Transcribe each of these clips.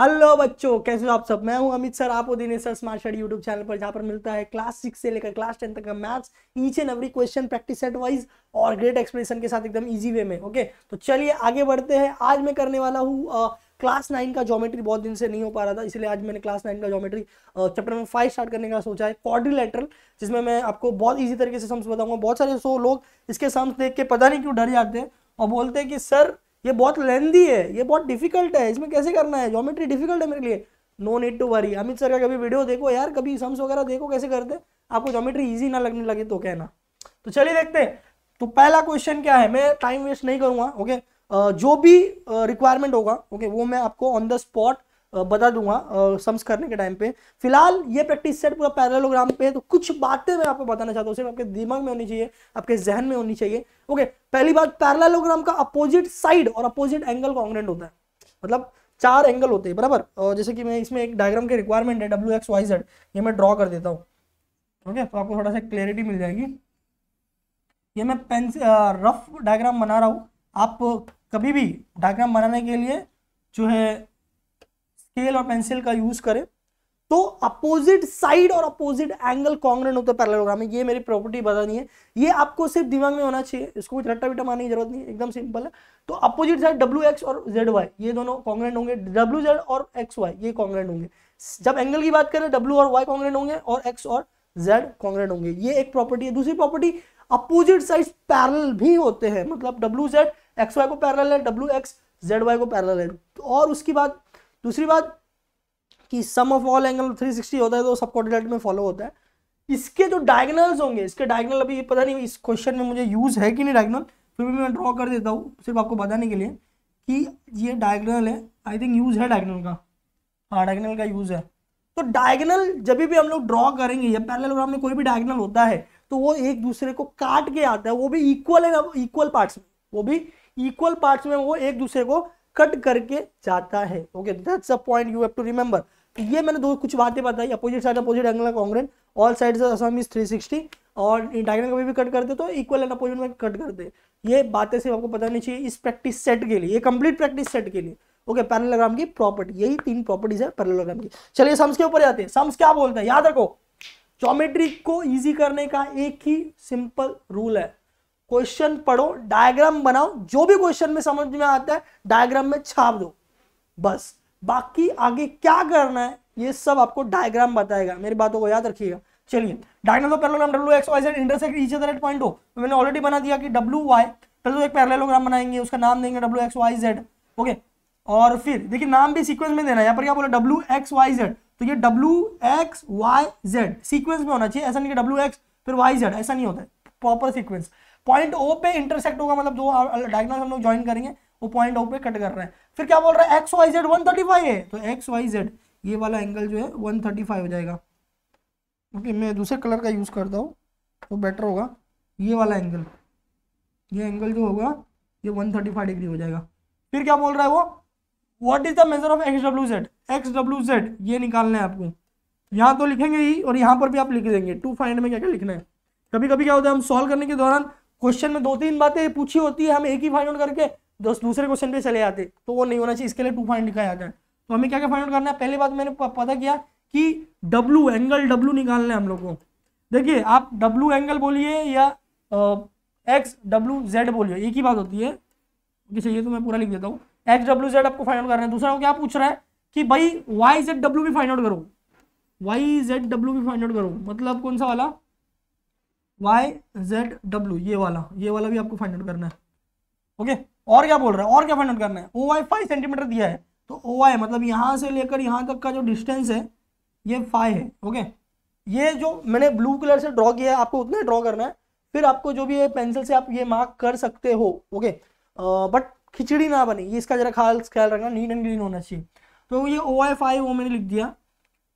Hello बच्चों कैसे हो आप सब मैं हूं अमित सर आपको Dinesh sir smart study YouTube channel पर जहां पर मिलता है क्लास सिक्स से लेकर क्लास टेन तक का maths each and every question practice set wise और ग्रेट एक्सप्रेशन के साथ एकदम इजी वे में ओके तो चलिए आगे बढ़ते हैं आज मैं करने वाला हूँ क्लास नाइन का जोमेट्री बहुत दिन से नहीं हो पा रहा था इसलिए आज मैंने क्लास नाइन का geometry chapter number five start करने का सोचा है क्वाड्रिलेटरल जिसमें मैं आपको बहुत ईजी तरीके से सम्स बताऊंगा बहुत सारे सो लोग इसके सम्स देख के पता नहीं क्यों डर जाते हैं और बोलते हैं कि सर ये बहुत लेंदी है ये बहुत डिफिकल्ट है इसमें कैसे करना है जोमेट्री डिफिकल्ट है मेरे लिए no need to worry Amit sir का कभी वीडियो देखो यार कभी सम्स वगैरह देखो कैसे करते आपको जोमेट्री ईजी ना लगने लगे तो कहना तो चलिए देखते हैं तो पहला क्वेश्चन क्या है मैं टाइम वेस्ट नहीं करूँगा ओके जो भी रिक्वायरमेंट होगा ओके वो मैं आपको ऑन द स्पॉट बता दूंगा सम्स करने के टाइम पे फिलहाल ये प्रैक्टिस सेट पूरा पैरेलोग्राम पे है तो कुछ बातें मैं आपको बताना चाहता हूँ सिर्फ आपके दिमाग में होनी चाहिए आपके जहन में होनी चाहिए ओके पहली बात पैरेलोग्राम का अपोजिट साइड और अपोजिट एंगल कॉन्ग्रेंट होता है मतलब चार एंगल होते हैं बराबर और जैसे कि मैं इसमें एक डायग्राम के रिक्वायरमेंट है डब्ल्यू एक्स वाई जेड ये मैं ड्रॉ कर देता हूँ ओके तो आपको थोड़ा सा क्लियरिटी मिल जाएगी ये मैं पेंसिल रफ डायग्राम बना रहा हूँ आप कभी भी डायग्राम बनाने के लिए जो है स्केल और पेंसिल का यूज करें तो अपोजिट साइड और अपोजिट एंगल कॉन्ग्रेन होते हैं में ये मेरी प्रॉपर्टी बतानी है ये आपको सिर्फ दिमाग में होना चाहिए इसको कुछ रट्टा बिट्टा मारने की जरूरत नहीं एकदम सिंपल है तो अपोजिट साइड डब्ल्यू एक्स और जेड वाई ये दोनों कॉन्ग्रेन होंगे डब्ल्यू जेड और एक्स वाई ये कॉन्ग्रेन होंगे जब एंगल की बात करें डब्ल्यू और वाई कॉन्ग्रेन होंगे और एक्स और जेड कॉन्ग्रेन होंगे ये एक प्रॉपर्टी है दूसरी प्रॉपर्टी अपोजिट साइड पैरल भी होते हैं मतलब डब्ल्यू जेड एक्स वाई को पैरल है डब्ल्यू एक्स जेड वाई को पैरल है और उसकी बात दूसरी बात कि सम ऑफ ऑल एंगल 360 होता है तो सब कॉर्डिनेट में फॉलो होता है इसके जो डायगनल्स होंगे इसके डायगनल अभी पता नहीं इस क्वेश्चन में मुझे यूज है कि नहीं डायगनल फिर भी मैं ड्रॉ कर देता हूँ सिर्फ आपको बताने के लिए कि ये डायगनल है आई थिंक यूज है डायगनल का हाँ डायगनल का यूज है तो डायगनल जब भी हम लोग ड्रॉ करेंगे या पैरेललोग्राम में कोई भी डायगनल होता है तो वो एक दूसरे को काट के आता है वो भी इक्वल है इक्वल पार्ट्स में वो भी इक्वल पार्ट्स में वो एक दूसरे को कट करके जाता है okay that's a point you have to remember ये मैंने दो कुछ बातें बताई opposite side opposite angle congruent all side a sum is 360 और डायग्राम कभी भी कट करते तो इक्वल एंड अपोजिट में कट करते ये बातें सिर्फ आपको पता नहीं चाहिए इस प्रैक्टिस सेट के लिए ये कंप्लीट प्रैक्टिस सेट के लिए ओके पैरेललोग्राम की प्रॉपर्टी यही तीन प्रॉपर्टीज है पैरेललोग्राम की चलिए सम्स के ऊपर जाते हैं सम्स क्या बोलते हैं याद रखो ज्योमेट्री को इजी करने का एक ही सिंपल रूल है क्वेश्चन पढ़ो डायग्राम बनाओ जो भी क्वेश्चन में समझ में आता है डायग्राम में छाप दो बस बाकी आगे क्या करना है ये सब आपको डायग्राम बताएगा मेरी बातों को याद रखिएगा चलिए diagram of parallelogram W X Y Z intersect each other at point O मैंने ऑलरेडी बना दिया कि डब्ल्यू वाई पहले तो एक पैरलोग्राम बनाएंगे उसका नाम देंगे W X Y Z okay और फिर देखिए नाम भी सीक्वेंस में देना है यहाँ पर क्या बोला डब्ल्यू एक्स वाई जेड तो ये W X Y Z sequence में होना चाहिए ऐसा नहीं कि डब्ल्यू एक्स फिर वाई जेड ऐसा नहीं होता है प्रॉपर सीक्वेंस पॉइंट ओ पे इंटरसेक्ट होगा मतलब जो डायगनल हम लोग ज्वाइन करेंगे वो पॉइंट ओ पे कट कर रहे हैं फिर क्या बोल रहा है X Y Z one thirty five है तो एक्स वाई जेड ये वाला एंगल जो है वन थर्टी फाइव हो जाएगा ओके मैं दूसरे कलर का यूज़ करता हूँ तो बेटर होगा ये वाला एंगल ये एंगल जो होगा ये वन थर्टी फाइव डिग्री हो जाएगा फिर क्या बोल रहा है वो what is the measure of X W Z X W Z ये निकालना है आपको यहाँ तो लिखेंगे ही और यहाँ पर भी आप लिख देंगे टू फाइंड में क्या क्या लिखना है कभी कभी क्या होता है हम सॉल्व करने के दौरान क्वेश्चन में दो तीन बातें पूछी होती है हम एक ही फाइंड आउट करके दूसरे क्वेश्चन पे चले जाते तो वो नहीं होना चाहिए इसके लिए टू फाइंड लिखा जाता है तो हमें क्या क्या फाइंड आउट करना है पहले बात मैंने पता किया कि डब्लू एंगल डब्लू निकालना है हम लोग को देखिए आप डब्लू एंगल बोलिए या एक्स डब्लू जेड बोलिए एक ही बात होती है किसी चाहिए तो मैं पूरा लिख देता हूँ एक्स डब्ल्यू जेड आपको फाइंड आउट करना है दूसरा क्या पूछ रहा है कि भाई वाई जेड डब्ल्यू भी फाइंड आउट करो वाई जेड डब्ल्यू भी फाइंड आउट करो मतलब कौन सा वाला वाई जेड डब्ल्यू ये वाला ये वाला भी आपको फाइंड आउट करना है ओके okay? और क्या बोल रहा है और क्या फाइंड आउट करना है ओ वाई फाइव सेंटीमीटर दिया है तो ओ वाई मतलब यहाँ से लेकर यहाँ तक का जो डिस्टेंस है ये फाइव है ओके okay? ये जो मैंने ब्लू कलर से ड्रॉ किया है आपको उतना ड्रॉ करना है फिर आपको जो भी है पेंसिल से आप ये मार्क कर सकते हो ओके बट खिचड़ी ना बने ये इसका जरा ख्याल ख्याल रखना नीट एंड क्लीन होना चाहिए तो ये ओ आई फाइव वो मैंने लिख दिया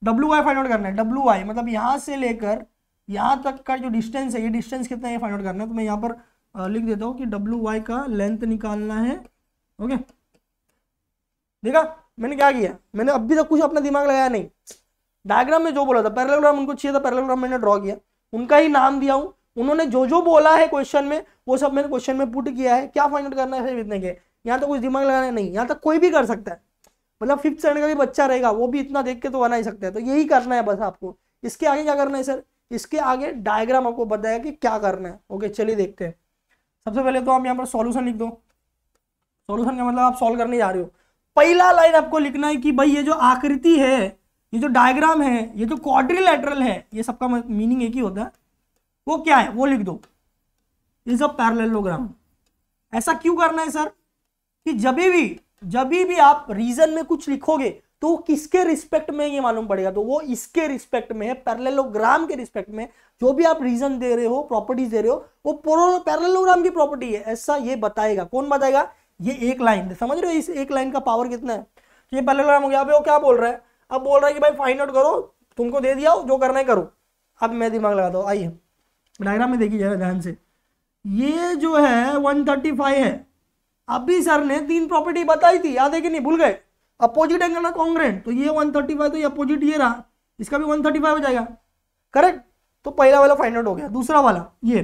डब्ल्यू आई फाइंड आउट करना है डब्ल्यू वाई मतलब यहाँ से लेकर यहाँ तक का जो डिस्टेंस है ये डिस्टेंस कितना है फाइंड आउट करना है तो मैं यहाँ पर लिख देता हूँ कि डब्ल्यू वाई का लेंथ निकालना है ओके देखा मैंने क्या किया मैंने अभी तक कुछ अपना दिमाग लगाया नहीं डायग्राम में जो बोला था पैरेलग्राम उनको चाहिए था पैरेलग्राम मैंने ड्रॉ किया उनका ही नाम दिया हूँ उन्होंने जो जो बोला है क्वेश्चन में वो सब मैंने क्वेश्चन में पुट किया है क्या फाइंड आउट करना है इतने के यहाँ तक कुछ दिमाग लगाना नहीं यहाँ तक कोई भी कर सकता है मतलब फिफ्थ स्टैंडर्ड का भी बच्चा रहेगा वो भी इतना देख के तो बना ही सकता है तो यही करना है बस आपको इसके आगे क्या करना है सर इसके आगे डायग्राम आपको बताया कि क्या करना है ओके चलिए देखते हैं सबसे पहले तो आप यहाँ पर सॉल्यूशन लिख दो सॉल्यूशन का मतलब आप सॉल्व करने जा रहे हो पहला लाइन आपको लिखना है कि भाई ये जो आकृति है ये जो डायग्राम है ये जो क्वाड्रिलेटरल है ये सबका मीनिंग एक ही होता है वो क्या है वो लिख दो इज अ पैरेललोग्राम ऐसा क्यों करना है सर कि जब भी जब भी आप रीजन में कुछ लिखोगे तो किसके रिस्पेक्ट में ये मालूम पड़ेगा तो वो इसके रिस्पेक्ट में है पैरेललोग्राम के रिस्पेक्ट में जो भी आप रीजन दे रहे हो प्रॉपर्टीज दे रहे हो वो पैरेललोग्राम की प्रॉपर्टी है ऐसा ये बताएगा कौन बताएगा ये एक लाइन समझ रहे हो इस एक लाइन का पावर कितना है तो ये पैरेललोग्राम हो गया अभी वो क्या बोल रहा है अब बोल रहा है कि भाई फाइंड आउट करो तुमको दे दिया जो करना है करो अब मैं दिमाग लगाता हूँ आइए डायग्राम में देखिए जरा ध्यान से ये जो है 135 है अभी सर ने तीन प्रॉपर्टी बताई थी याद है कि नहीं भूल गए अपोजिट एंगल ना कॉन्ग्रेंट तो ये 135 तो ये अपोजिट ये रहा इसका भी 135 हो जाएगा करेक्ट तो पहला वाला फाइंड आउट हो गया दूसरा वाला ये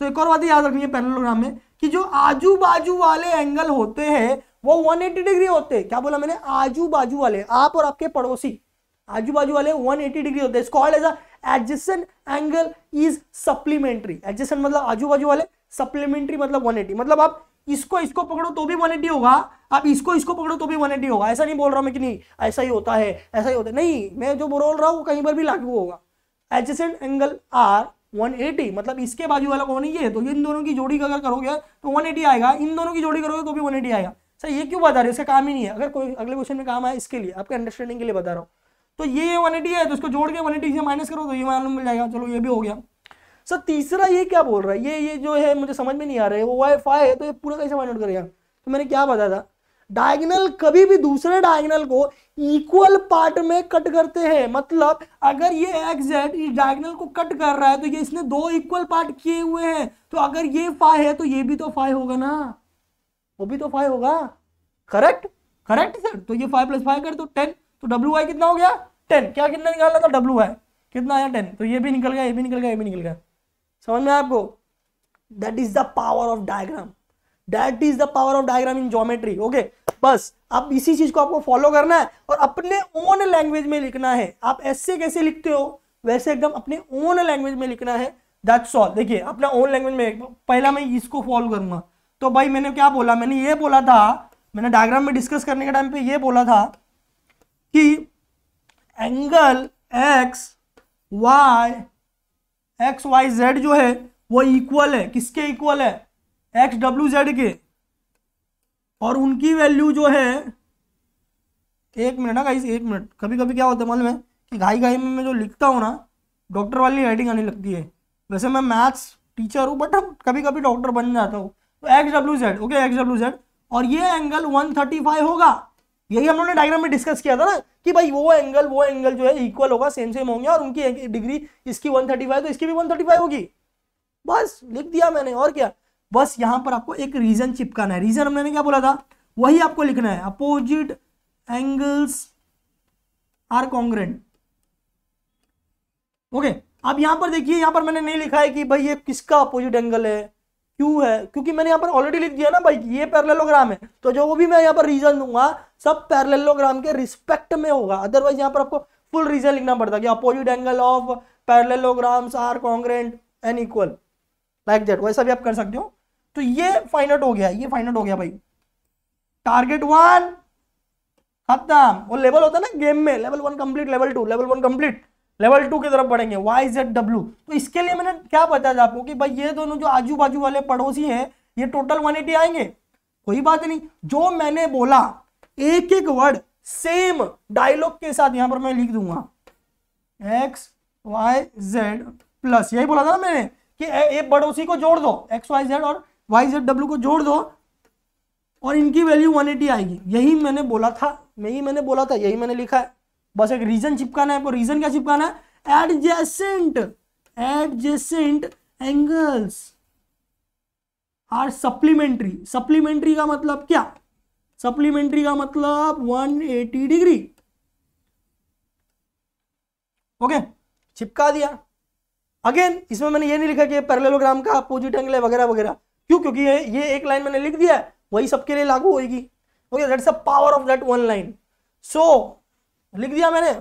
तो एक और बात याद रखनी है पैरेललोग्राम में कि जो आजू बाजू वाले एंगल होते हैं वो 180 डिग्री होते हैं क्या बोला मैंने आजू बाजू वाले आप और आपके पड़ोसी आजू बाजू वाले 180 डिग्री होते हैं called as adjacent angle is supplementary adjacent मतलब आजू बाजू वाले सप्लीमेंट्री मतलब 180 मतलब आप इसको इसको पकड़ो तो भी 180 होगा आप इसको इसको पकड़ो तो भी 180 होगा ऐसा नहीं बोल रहा हूँ मैं कि नहीं ऐसा ही होता है ऐसा ही होता है नहीं मैं जो बोल रहा हूँ कहीं पर भी लागू होगा एडजेसेंट एंगल आर 180 मतलब इसके बाजू वाला कौन ये है तो इन दोनों की जोड़ी अगर करोगे तो 180 आएगा इन दोनों की जोड़ी करोगे तो भी 180 आएगा सर ये क्यों बता रहे इसका काम ही नहीं है अगर कोई अगले क्वेश्चन में काम आए इसके लिए आपके अंडरस्टैंडिंग के लिए बता रहा हूँ तो ये वन एटी है तो इसको जोड़ के वन एटी से माइनस करो तो ये मालूम मिल जाएगा चलो ये भी हो गया सर तीसरा ये क्या बोल रहा है ये ये जो है मुझे समझ में नहीं आ रहा है वो वाई फाई है तो ये पूरा कैसे फाइंड आउट करेगा तो मैंने क्या बताया था डायगनल कभी भी दूसरे डायगनल को इक्वल पार्ट में कट करते हैं मतलब अगर ये एक्स जेड इस डायगनल को कट कर रहा है तो ये इसने दो इक्वल पार्ट किए हुए हैं तो अगर ये फाइव है तो ये भी तो फाइव होगा ना वो भी तो फाइव होगा करेक्ट करेक्ट सर तो ये फाइव प्लस फाइव कर दो टेन तो डब्ल्यू आई कितना हो गया टेन क्या कितना निकालना था डब्ल्यू आई कितना आया टेन तो ये भी निकल गया ये भी निकल गया ये भी निकल गया समझ में आपको that is the power of diagram that is the power of diagram in geometry okay बस अब इसी चीज को आपको फॉलो करना है और अपने ओन लैंग्वेज में लिखना है आप ऐसे कैसे लिखते हो वैसे एकदम अपने ओन लैंग्वेज में लिखना है दैट्स ऑल देखिए अपना ओन लैंग्वेज में पहला मैं इसको फॉलो करूंगा तो भाई मैंने क्या बोला मैंने ये बोला था मैंने डायग्राम में डिस्कस करने के टाइम पे ये बोला था कि angle X Y X Y Z जो है वो इक्वल है किसके इक्वल है एक्स डब्ल्यू जेड के और उनकी वैल्यू जो है एक मिनट ना गाइस एक मिनट कभी कभी क्या होता है मालूम है कि घाई घाई में मैं जो लिखता हूँ ना डॉक्टर वाली राइटिंग आने लगती है वैसे मैं मैथ्स टीचर हूँ बट कभी कभी डॉक्टर बन जाता हूँ तो X W Z okay X W Z और ये एंगल वन थर्टी फाइव होगा यही हम लोगों ने डायग्राम में डिस्कस किया था ना कि भाई वो एंगल वो एंगल जो है इक्वल होगा सेम सेम होंगे और उनकी डिग्री इसकी 135 तो इसकी भी 135 होगी बस लिख दिया मैंने और क्या बस यहां पर आपको एक रीजन चिपकाना है रीजन हमने क्या बोला था वही आपको लिखना है opposite angles are congruent okay अब यहां पर देखिए यहां पर मैंने नहीं लिखा है कि भाई ये किसका अपोजिट एंगल है क्यों है क्योंकि मैंने यहाँ पर ऑलरेडी लिख दिया ना भाई ये पैरेललोग्राम है तो जो भी मैं यहाँ पर रीजन दूंगा सब पैरेललोग्राम के रिस्पेक्ट में होगा अदरवाइज यहाँ पर आपको फुल रीजन लिखना पड़ता है कि opposite angle of parallelograms are congruent and equal like that वैसा भी आप कर सकते हो तो ये फाइंड आउट हो गया ये फाइंड आउट हो गया भाई टारगेट वन खत्म वो लेवल होता है ना गेम में level one complete level two level one complete level two की तरफ बढ़ेंगे वाई जेड डब्ल्यू तो इसके लिए मैंने क्या बताया आपको कि भाई ये दोनों जो आजू बाजू वाले पड़ोसी हैं ये टोटल 180 आएंगे कोई बात नहीं जो मैंने बोला एक एक वर्ड सेम डायलॉग के साथ यहां पर मैं लिख दूंगा एक्स वाई जेड प्लस यही बोला था ना मैंने कि एक पड़ोसी को जोड़ दो एक्स वाई जेड और वाई जेड डब्ल्यू को जोड़ दो और इनकी वैल्यू 180 आएगी यही मैंने बोला था यही मैंने बोला था यही मैंने लिखा है बस एक रीजन चिपकाना है आपको रीजन क्या चिपकाना है adjacent adjacent angles are supplementary supplementary का मतलब क्या सप्लीमेंट्री का मतलब 180 डिग्री ओके okay, चिपका दिया अगेन इसमें मैंने ये नहीं लिखा कि पैरेललोग्राम का अपोजिट एंगल है वगैरह वगैरह क्यों क्योंकि ये ये एक लाइन मैंने लिख दिया है वही सबके लिए लागू होगी okay that's a power of that one line so लिख दिया मैंने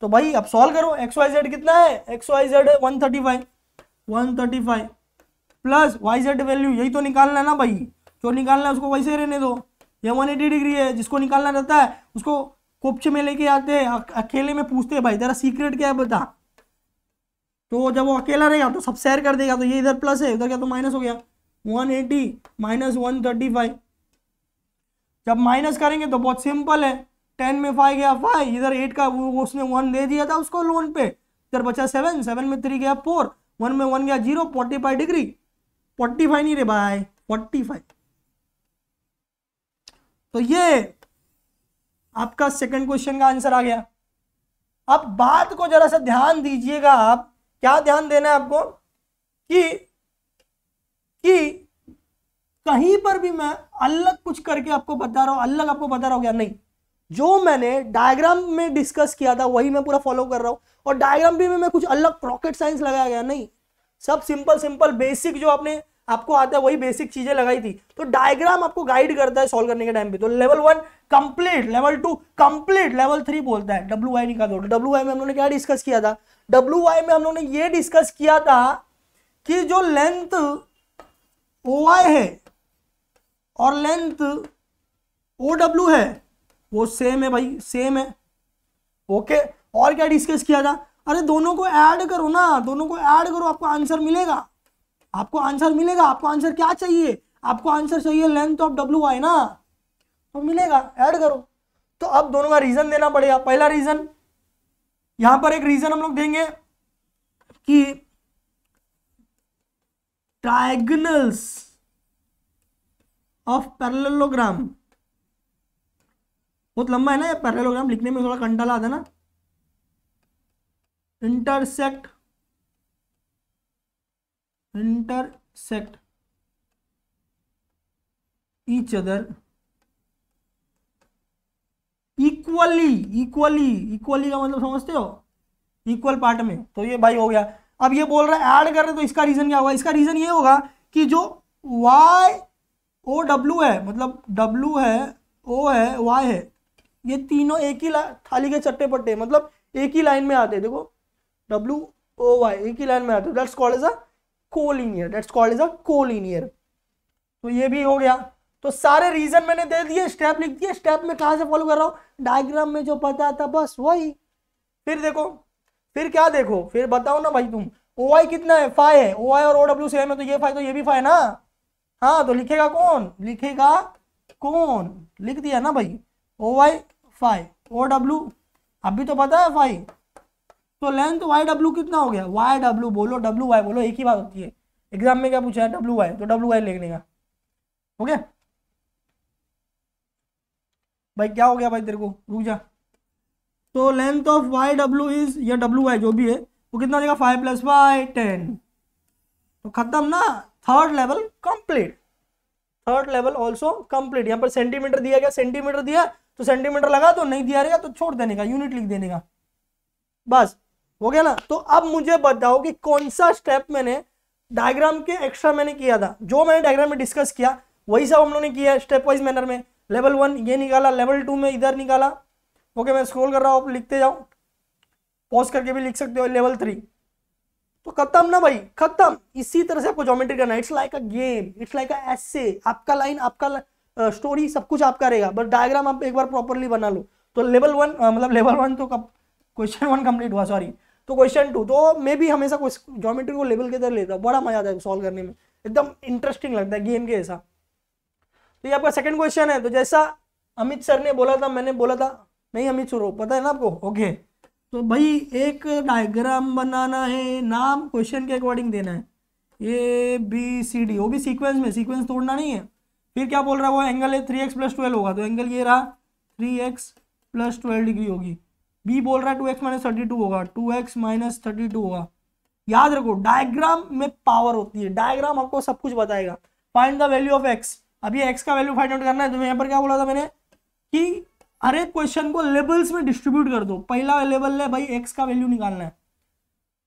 तो भाई अब सॉल्व करो एक्स वाई जेड कितना है X Y Z one thirty five one thirty five plus Y Z value यही तो निकालना है ना भाई जो निकालना है उसको वैसे रहने दो ये वन एटी डिग्री है जिसको निकालना रहता है उसको कोपचे में लेके आते हैं अकेले में पूछते हैं भाई जरा सीक्रेट क्या है बता तो जब वो अकेला रहेगा तो सब शेयर कर देगा तो ये इधर प्लस है इधर क्या तो माइनस हो गया one eighty minus one thirty five जब माइनस करेंगे तो बहुत सिंपल है टेन में फाइव गया फाइव इधर एट का वो उसने वन दे दिया था उसको लोन पे इधर बचा सेवन सेवन में थ्री गया फोर वन में वन गया zero forty five degree forty five नहीं रे भाई फोर्टी फाइव तो ये आपका सेकंड क्वेश्चन का आंसर आ गया अब बात को जरा सा ध्यान दीजिएगा आप क्या ध्यान देना है आपको कि कि कहीं पर भी मैं अलग कुछ करके आपको बता रहा हूं अलग आपको बता रहा हूं क्या नहीं जो मैंने डायग्राम में डिस्कस किया था वही मैं पूरा फॉलो कर रहा हूँ और डायग्राम भी में मैं कुछ अलग रॉकेट साइंस लगाया गया नहीं सब सिंपल सिंपल बेसिक जो आपने आपको आता है वही बेसिक चीजें लगाई थी तो डायग्राम आपको गाइड करता है सॉल्व करने के टाइम पे तो level one complete level two complete level three बोलता है डब्ल्यू आई निकाल दो डब्ल्यू आई में हम लोगों ने क्या डिस्कस किया था डब्ल्यू आई में हम लोगों ने ये डिस्कस किया था कि जो लेंथ ओ आई है और लेंथ ओ डब्ल्यू है वो सेम है भाई सेम है ओके और क्या डिस्कस किया था अरे दोनों को ऐड करो ना दोनों को ऐड करो आपको आंसर मिलेगा आपको आंसर मिलेगा आपको आंसर क्या चाहिए आपको आंसर चाहिए लेंथ ऑफ डब्ल्यू आई ना तो मिलेगा ऐड करो तो अब दोनों का रीजन देना पड़ेगा पहला रीजन यहां पर एक रीजन हम लोग देंगे कि ट्राइगनल्स ऑफ पैरेललोग्राम बहुत लंबा है ना ये लिखने में थोड़ा कंटाला आता है ना intersect intersect each other equally equally equally का मतलब समझते हो इक्वल पार्ट में तो ये भाई हो गया अब ये बोल रहा है ऐड कर रहे तो इसका रीजन क्या होगा इसका रीजन ये होगा कि जो वाई ओ डब्ल्यू है मतलब डब्ल्यू है ओ है वाई है ये तीनों एक ही थाली के चट्टे पट्टे मतलब एक ही लाइन में आते हैं देखो डब्ल्यू ओ वाई एक ही लाइन में आते हैं call is a collinear that's call is a collinear तो ये भी हो गया तो सारे रीजन मैंने दे दिए स्टेप लिख दिए स्टेप में कहा से फॉलो कर रहा हूँ डायग्राम में जो पता था बस वही फिर देखो फिर क्या देखो फिर बताओ ना भाई तुम ओ आई कितना है फाइव है ओ आई और ओ डब्ल्यू सेम है तो ये फाइव तो ये भी फाइव ना हाँ तो लिखेगा कौन लिखेगा कौन लिख दिया ना भाई O Y five O W अभी तो पता है फाइव तो लेंथ वाई डब्ल्यू कितना हो गया वाई डब्ल्यू बोलो डब्ल्यू वाई बोलो एक ही बात होती है एग्जाम में क्या पूछा है डब्ल्यू वाई तो डब्ल्यू वाई लिखने का ओके भाई क्या हो गया भाई तेरे को रुक जा तो length of Y W is या डब्ल्यू वाई जो भी है वो कितना हो जाएगा फाइव प्लस वाई टेन तो खत्म ना third level complete third level also complete यहाँ पर सेंटीमीटर दिया गया सेंटीमीटर दिया तो सेंटीमीटर लगा दो नहीं दिया रहेगा तो छोड़ देने का यूनिट लिख देने का बस हो गया ना तो अब मुझे बताओ कि कौन सा स्टेप मैंने डायग्राम के एक्स्ट्रा मैंने किया था जो मैंने डायग्राम में डिस्कस किया वही सब हम लोगों ने किया स्टेप वाइज मैनर में लेवल वन ये निकाला लेवल टू में इधर निकाला ओके मैं स्क्रोल कर रहा हूँ आप लिखते जाओ पॉज करके भी लिख सकते हो लेवल थ्री तो खत्म ना भाई खत्म इसी तरह से आपको ज्योमेट्री करना it's like a game it's like a एसे आपका लाइन आपका लाइन स्टोरी सब कुछ आपका रहेगा बट डायग्राम आप एक बार प्रॉपरली बना लो तो लेवल वन मतलब लेवल वन तो कब क्वेश्चन वन कंप्लीट हुआ सॉरी तो क्वेश्चन टू तो मे भी हमेशा ज्योमेट्री को लेवल के अंदर लेता हूँ बड़ा मजा आता है सॉल्व करने में एकदम इंटरेस्टिंग लगता है गेम के ऐसा तो ये आपका सेकंड क्वेश्चन है तो जैसा अमित सर ने बोला था मैंने बोला था नहीं अमित सुरो पता है ना आपको ओके तो भाई एक डायग्राम बनाना है नाम क्वेश्चन के अकॉर्डिंग देना है ए बी सी डी वो भी सीक्वेंस में सीक्वेंस तोड़ना नहीं है फिर क्या बोल रहा है वो एंगल है थ्री एक्स प्लस ट्वेल्व होगा तो एंगल ये रहा three x plus twelve degree होगी बी बोल रहा है two x minus thirty two होगा two x minus thirty two होगा याद रखो डायग्राम में पावर होती है डायग्राम आपको सब कुछ बताएगा find the value of x अभी एक्स का वैल्यू फाइंड आउट करना है तो यहाँ पर क्या बोला था मैंने कि हर एक क्वेश्चन को लेवल्स में डिस्ट्रीब्यूट कर दो पहला लेवल है भाई एक्स का वैल्यू निकालना है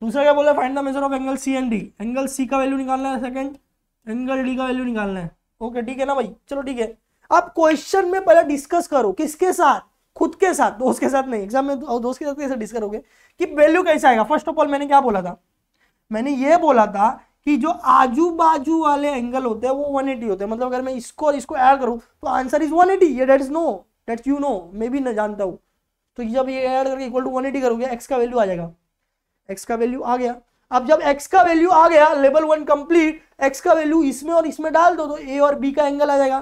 दूसरा क्या बोला find the measure of angle C and D angle C का वैल्यू निकालना है सेकंड एंगल डी का वैल्यू निकालना है ओके ठीक है ना भाई चलो ठीक है आप क्वेश्चन में पहले डिस्कस करो किसके साथ खुद के साथ दोस्त के साथ नहीं एग्जाम में दोस्त के साथ कैसे डिस्कस करोगे कि वैल्यू कैसे आएगा फर्स्ट ऑफ ऑल मैंने क्या बोला था मैंने ये बोला था कि जो आजू बाजू वाले एंगल होते हैं वो 180 होते हैं मतलब अगर मैं इसको और इसको ऐड करूँ तो आंसर इज 180 ये that is no that you know मैं भी ना जानता हूँ तो जब ये ऐड करके इक्वल टू 180 करोगे एक्स का वैल्यू आ जाएगा एक्स का वैल्यू आ गया अब जब x का वैल्यू आ गया लेवल वन कंप्लीट x का वैल्यू इसमें और इसमें डाल दो तो a और b का एंगल आ जाएगा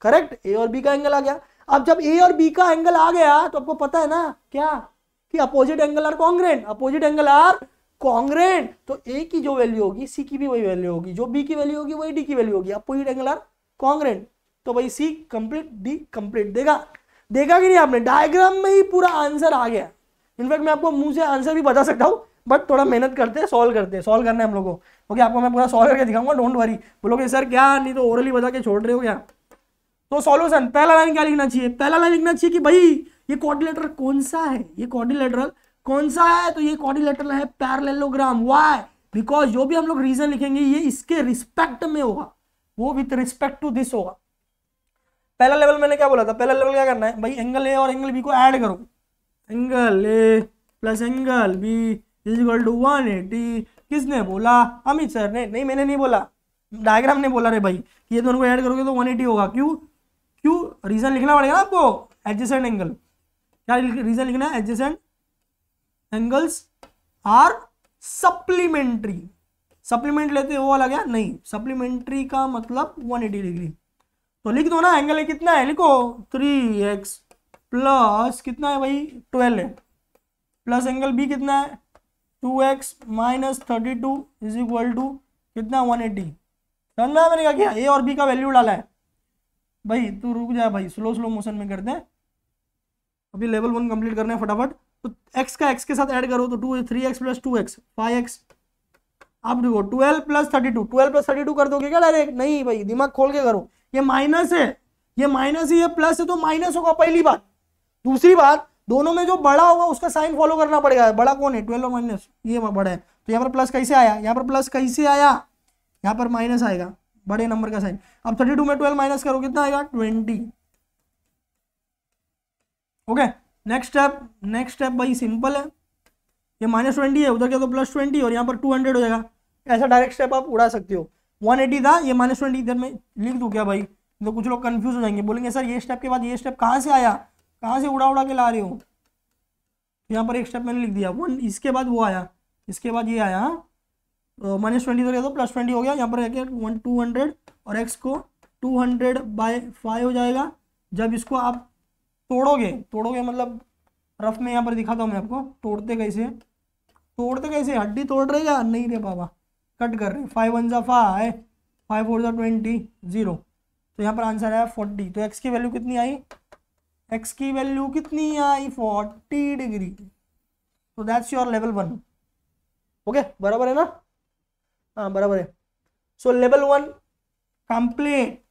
करेक्ट a और b का एंगल आ गया अब जब a और b का एंगल आ गया तो आपको पता है ना क्या कि opposite angle are congruent opposite angle are congruent तो ए की जो वैल्यू होगी सी की भी वही वैल्यू होगी जो बी की वैल्यू होगी वही डी की वैल्यू होगी अपोजिट एंगल आर कॉन्ग्रेंट तो भाई सी कंप्लीट डी कंप्लीट देगा देखा कि नहीं आपने डायग्राम में ही पूरा आंसर आ गया इनफैक्ट मैं आपको मुंह से आंसर भी बता सकता हूँ बट थोड़ा मेहनत करते हैं सॉल्व करते हैं सॉल्व करना है हम लोगों को ओके आपको मैं पूरा सॉल्व करके दिखाऊंगा डोंट वरी बोलोगे सर क्या नहीं तो ओरली बजा के छोड़ रहे हो क्या तो सॉल्यूशन पहला लाइन क्या लिखना चाहिए पहला लाइन लिखना चाहिए कि भाई ये कॉर्डिलेटर कौन सा है ये कॉर्डिलेटरल कौन सा है तो ये कॉर्डिलेटरल है पैरलेलोग्राम वाई बिकॉज जो भी हम लोग रीजन लिखेंगे ये इसके रिस्पेक्ट में होगा वो विथ रिस्पेक्ट टू दिस होगा पहला लेवल मैंने क्या बोला था पहला लेवल क्या करना है भाई एंगल ए और एंगल बी को ऐड करो angle A plus angle B is equal to one eighty किसने बोला अमित सर ने नहीं मैंने नहीं बोला डायग्राम ने बोला रे भाई कि ये दोनों तो को ऐड करोगे तो वन एटी होगा क्यों क्यों रीजन लिखना पड़ेगा ना आपको एडजेसेंट एंगल क्या रीजन लिखना है adjacent angles are supplementary supplement लेते वो अलग है नहीं सप्लीमेंट्री का मतलब 180 डिग्री तो लिख दो ना एंगल कितना है लिखो एक्स प्लस कितना है भाई ट्वेल्व है प्लस एंगल बी कितना है two x minus thirty two is equal to कितना वन एटी समझ में मैंने क्या ए और बी का वैल्यू डाला है भाई तू रुक जा भाई स्लो स्लो मोशन में करते हैं अभी लेवल वन कंप्लीट करना है फटाफट तो एक्स का एक्स के साथ ऐड करो तो two three x plus two x five x आप देखो twelve plus thirty two twelve plus thirty two कर दोगे क्या डायरेक्ट नहीं भाई दिमाग खोल के करो ये माइनस है ये माइनस है ये प्लस है तो माइनस होगा पहली बात दूसरी बात दोनों में जो बड़ा होगा उसका साइन फॉलो करना पड़ेगा बड़ा कौन है ट्वेल्व और माइनस ये बड़ा है तो यहाँ पर प्लस कैसे आया यहाँ पर प्लस कैसे आया यहाँ पर माइनस आएगा बड़े नंबर का साइन अब थर्टी टू में ट्वेल्व माइनस करो कितना आएगा twenty okay next step next step भाई सिंपल है ये माइनस ट्वेंटी है उधर क्या तो प्लस ट्वेंटी और यहाँ पर टू हंड्रेड हो जाएगा ऐसा डायरेक्ट स्टेप आप उड़ा सकते हो वन एटी था ये माइनस ट्वेंटी इधर में लिख दूँ क्या भाई तो कुछ लोग कन्फ्यूज हो जाएंगे बोलेंगे सर ये स्टेप के बाद ये स्टेप कहाँ से आया कहाँ से उड़ा उड़ा के ला रहे हो तो यहाँ पर एक स्टेप मैंने लिख दिया वन इसके बाद वो आया इसके बाद ये आया माइनस हाँ। ट्वेंटी तो तो प्लस ट्वेंटी हो गया यहाँ पर रह वन टू हंड्रेड और एक्स को टू हंड्रेड बाय फाइव हो जाएगा जब इसको आप तोड़ोगे तोड़ोगे मतलब रफ में यहाँ पर दिखाता हूँ मैं आपको तोड़ते कैसे तोड़ते कैसे हड्डी तोड़ रहे या नहीं रे बाबा कट कर रहे फाइव वन ज़ा फाइव फाइव फोर ज़ा ट्वेंटी जीरो तो यहाँ पर आंसर आया फोर्टी तो एक्स की वैल्यू कितनी आई एक्स की वैल्यू कितनी आई फोर्टी डिग्री तो that's your level one okay बराबर है ना हाँ बराबर है so level one complete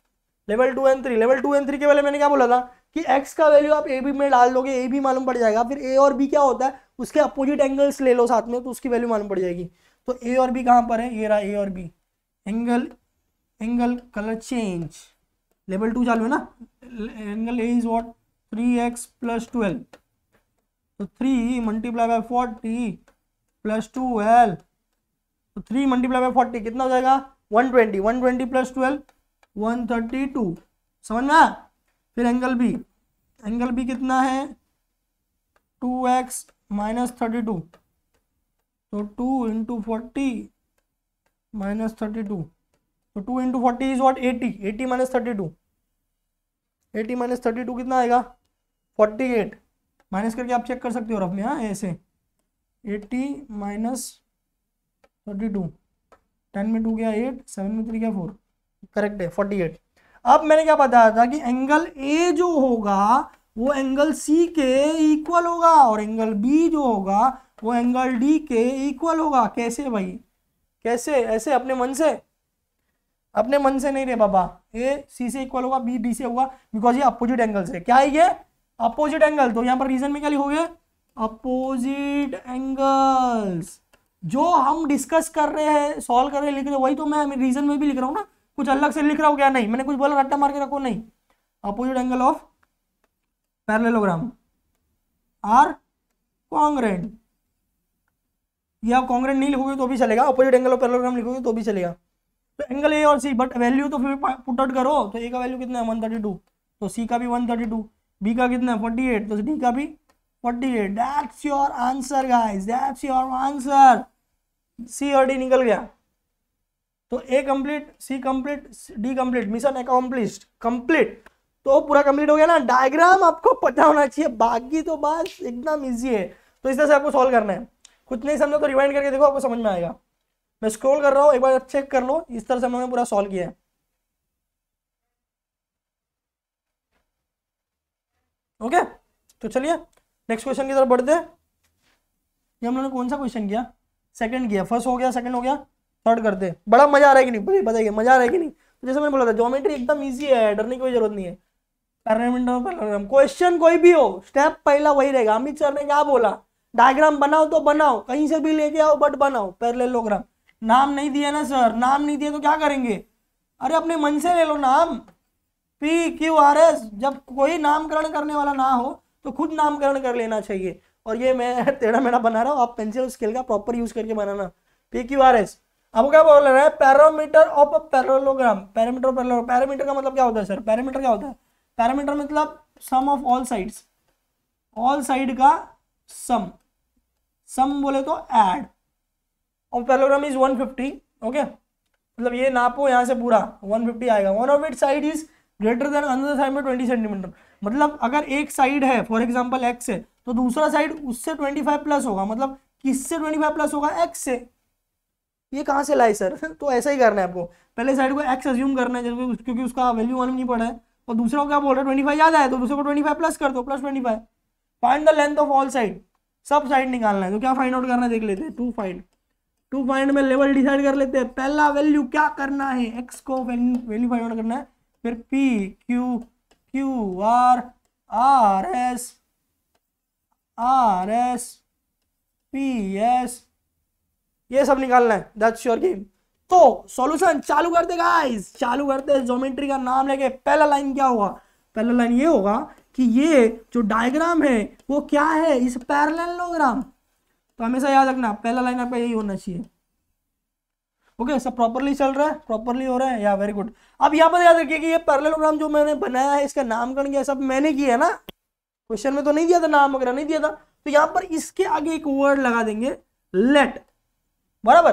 level two and three level two and three के पहले मैंने क्या बोला था कि x का वैल्यू आप ए बी में डाल दोगे ए बी मालूम पड़ जाएगा फिर ए और बी क्या होता है उसके अपोजिट एंगल्स ले लो साथ में तो उसकी वैल्यू मालूम पड़ जाएगी तो ए और बी कहाँ पर है ये रहा ए और B angle angle colour change level two चालू है ना angle A is what three x plus twelve तो three multiply by forty plus twelve तो थ्री मल्टीप्लाई बाय फोर्टी कितना हो जाएगा one twenty one twenty plus twelve one thirty two समझ में फिर एंगल बी एंगल बी कितना है two x minus thirty two तो two into forty minus thirty two तो two into forty is what eighty eighty minus thirty two eighty minus thirty two कितना आएगा forty eight minus करके आप check कर सकते हो रफ हाँ ऐसे eighty minus thirty two ten में टू गया एट सेवन में थ्री गया फोर करेक्ट है फोर्टी एट अब मैंने क्या बताया था कि एंगल ए जो होगा वो एंगल सी के इक्वल होगा और एंगल बी जो होगा वो एंगल डी के इक्वल होगा कैसे भाई कैसे ऐसे अपने मन से अपने मन से नहीं रे बाबा ए सी से इक्वल होगा बी डी से होगा बिकॉज ये अपोजिट एंगल्स है क्या है ये अपोजिट एंगल तो यहाँ पर रीजन में क्या हो गया अपोजिट एंगल्स जो हम डिस्कस कर रहे हैं सॉल्व कर रहे हैं लिख रहे वही तो मैं रीजन में भी लिख रहा हूँ ना कुछ अलग से लिख रहा हूँ क्या नहीं मैंने कुछ बोला रट्टा मार के रखो नहीं opposite angle of parallelogram are congruent ये आप कॉन्ग्रेंट नहीं लिखोगे तो भी चलेगा अपोजिट एंगल ऑफ पैरेललोग्राम लिखोगे तो भी चलेगा तो एंगल ए और सी बट वैल्यू तो फिर पुट आउट करो तो ए का वैल्यू कितना है 132 तो सी का भी 132 बी का कितना है फोर्टी एट तो डी का भी forty eight that's your answer guys that's your answer C और डी निकल गया तो A complete C complete D complete mission accomplished complete तो पूरा कंप्लीट हो गया ना डायग्राम आपको पता होना चाहिए बाकी तो बस एकदम ईजी है तो इस तरह से आपको सॉल्व करना है कुछ नहीं समझो तो रिवाइंड करके देखो आपको समझ में आएगा मैं स्क्रॉल कर रहा हूँ एक बार चेक कर लो इस तरह से हम लोगों ने पूरा सॉल्व किया है ओके तो चलिए नेक्स्ट क्वेश्चन की तरफ बढ़ते हैं ये हम लोगों ने कौन सा क्वेश्चन किया सेकंड किया फर्स्ट हो गया सेकंड हो गया थर्ड करते बड़ा मजा आ रहा है कि नहीं बड़ी बताइए मजा आ रहा है कि नहीं तो जैसे मैंने बोला था ज्योमेट्री एकदम ईजी है डरने की कोई जरूरत नहीं है क्वेश्चन कोई भी हो स्टेप पहला वही रहेगा अमित सर ने क्या बोला डायग्राम बनाओ तो बनाओ कहीं से भी लेके आओ बट बनाओ पैरेललोग्राम नाम नहीं दिया ना सर नाम नहीं दिया तो क्या करेंगे अरे अपने मन से ले लो नाम पी क्यू आर एस जब कोई नामकरण करने वाला ना हो तो खुद नामकरण कर लेना चाहिए और ये मैं टेढ़ा मेढ़ा बना रहा हूँ आप पेंसिल स्केल का प्रॉपर यूज करके बनाना पी क्यू आर एस अब क्या बोल रहे हैं parameter of parallelogram parameter parameter का मतलब क्या होता है सर पैरामीटर क्या होता है पैरामीटर मतलब sum of all sides all side का सम सम बोले तो add of parallelogram is 150 okay okay? मतलब ये नापो यहां से पूरा 150 आएगा one of it side is greater than another side में ट्वेंटी सेंटीमीटर मतलब अगर एक साइड है फॉर एग्जाम्पल एक्स से तो दूसरा साइड उससे ट्वेंटी फाइव प्लस होगा मतलब किससे ट्वेंटी फाइव प्लस होगा एक्स से ये कहाँ से लाए सर तो ऐसा ही करना है आपको पहले साइड को एक्स एज्यूम करना है क्योंकि उसका वैल्यू मालूम नहीं पड़ा है और दूसरा को क्या बोल रहा है ट्वेंटी फाइव याद आया तो दूसरे को ट्वेंटी फाइव प्लस कर दो plus twenty five find the length of all side सब साइड निकालना है तो क्या फाइंड आउट करना है देख लेते हैं टू फाइंड टू फाइंड में लेवल डिसाइड कर लेते हैं पहला वैल्यू क्या करना है एक्स को वैल्यू फाइंड आउट करना है फिर P Q Q R R S R S P S ये सब निकालना है दैट्स योर गेम तो सॉल्यूशन चालू कर दे गाइस चालू करते जोमेट्री का नाम लेके पहला लाइन क्या होगा पहला लाइन ये होगा कि ये जो डायग्राम है वो क्या है इस पैरेललोग्राम तो हमेशा याद रखना पहला लाइन आपका यही होना चाहिए ओके okay, सब प्रॉपरली चल रहा है प्रॉपरली हो रहा है या वेरी गुड अब यहाँ पर याद रखिए कि ये पैरेललोग्राम जो मैंने बनाया है इसका नामकरण किया सब मैंने किया है ना क्वेश्चन में तो नहीं दिया था नाम वगैरह नहीं दिया था तो यहाँ पर इसके आगे एक वर्ड लगा देंगे लेट बराबर